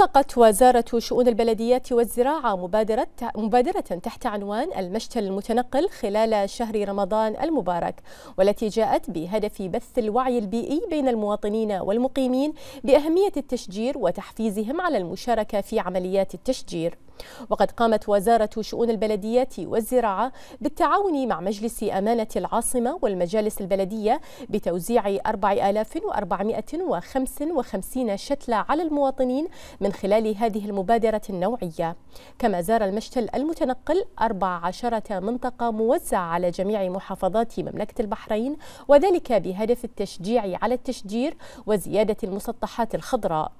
أطلقت وزارة شؤون البلديات والزراعة مبادرة مبادرة تحت عنوان المشتل المتنقل خلال شهر رمضان المبارك والتي جاءت بهدف بث الوعي البيئي بين المواطنين والمقيمين بأهمية التشجير وتحفيزهم على المشاركة في عمليات التشجير. وقد قامت وزارة شؤون البلديات والزراعة بالتعاون مع مجلس أمانة العاصمة والمجالس البلدية بتوزيع 4455 شتلة على المواطنين من خلال هذه المبادرة النوعية كما زار المشتل المتنقل 14 منطقة موزعة على جميع محافظات مملكة البحرين وذلك بهدف التشجيع على التشجير وزيادة المسطحات الخضراء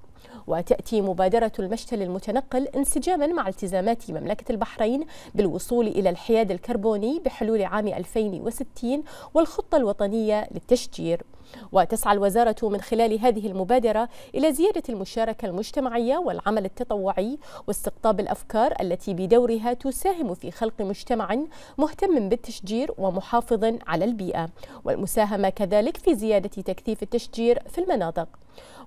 وتأتي مبادرة المشتل المتنقل انسجاما مع التزامات مملكة البحرين بالوصول إلى الحياد الكربوني بحلول عام 2060 والخطة الوطنية للتشجير وتسعى الوزارة من خلال هذه المبادرة إلى زيادة المشاركة المجتمعية والعمل التطوعي واستقطاب الأفكار التي بدورها تساهم في خلق مجتمع مهتم بالتشجير ومحافظ على البيئة والمساهمة كذلك في زيادة تكثيف التشجير في المناطق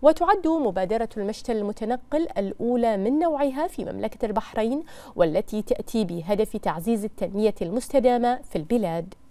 وتعد مبادرة المشتل المتنقل الأولى من نوعها في مملكة البحرين والتي تأتي بهدف تعزيز التنمية المستدامة في البلاد